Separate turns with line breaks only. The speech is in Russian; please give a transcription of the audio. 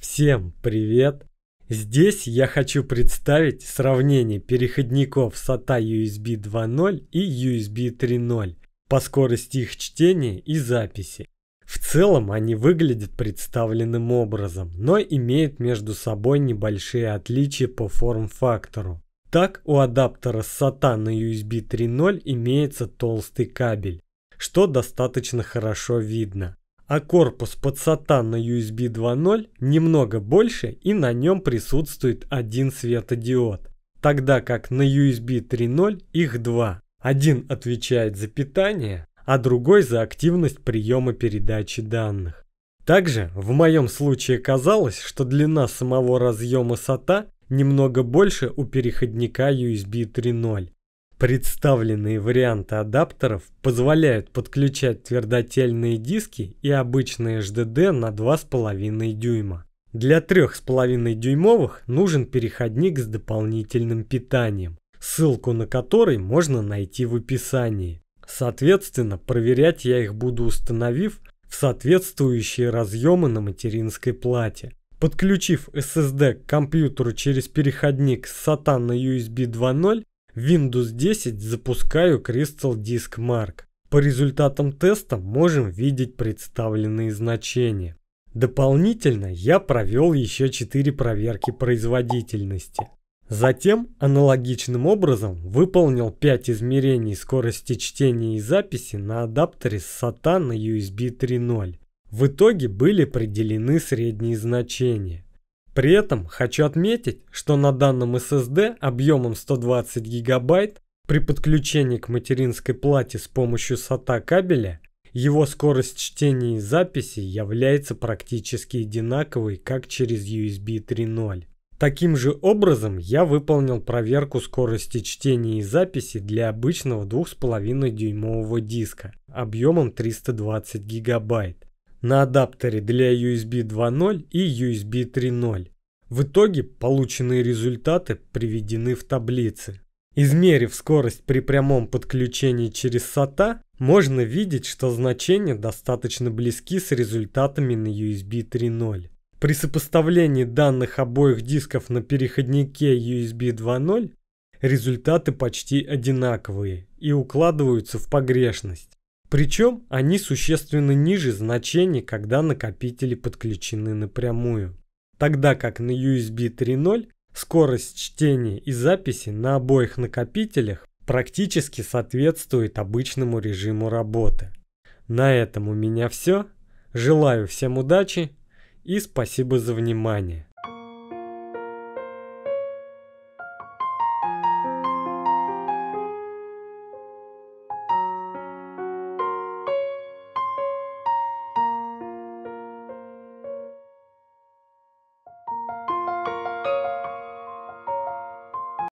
Всем привет! Здесь я хочу представить сравнение переходников SATA USB 2.0 и USB 3.0 по скорости их чтения и записи. В целом они выглядят представленным образом, но имеют между собой небольшие отличия по форм-фактору. Так у адаптера SATA на USB 3.0 имеется толстый кабель, что достаточно хорошо видно а корпус под сатан на USB 2.0 немного больше и на нем присутствует один светодиод, тогда как на USB 3.0 их два. Один отвечает за питание, а другой за активность приема передачи данных. Также в моем случае казалось, что длина самого разъема SATA немного больше у переходника USB 3.0, Представленные варианты адаптеров позволяют подключать твердотельные диски и обычные HDD на 2,5 дюйма. Для 3,5 дюймовых нужен переходник с дополнительным питанием, ссылку на который можно найти в описании. Соответственно, проверять я их буду установив в соответствующие разъемы на материнской плате. Подключив SSD к компьютеру через переходник SATA на USB 2.0, Windows 10 запускаю Crystal Disk Mark. По результатам теста можем видеть представленные значения. Дополнительно я провел еще 4 проверки производительности. Затем аналогичным образом выполнил 5 измерений скорости чтения и записи на адаптере с SATA на USB 3.0. В итоге были определены средние значения. При этом хочу отметить, что на данном SSD объемом 120 гигабайт при подключении к материнской плате с помощью SATA кабеля его скорость чтения и записи является практически одинаковой, как через USB 3.0. Таким же образом я выполнил проверку скорости чтения и записи для обычного 2,5 дюймового диска объемом 320 гигабайт на адаптере для USB 2.0 и USB 3.0. В итоге полученные результаты приведены в таблице. Измерив скорость при прямом подключении через SATA, можно видеть, что значения достаточно близки с результатами на USB 3.0. При сопоставлении данных обоих дисков на переходнике USB 2.0 результаты почти одинаковые и укладываются в погрешность. Причем они существенно ниже значений, когда накопители подключены напрямую. Тогда как на USB 3.0 скорость чтения и записи на обоих накопителях практически соответствует обычному режиму работы. На этом у меня все. Желаю всем удачи и спасибо за внимание.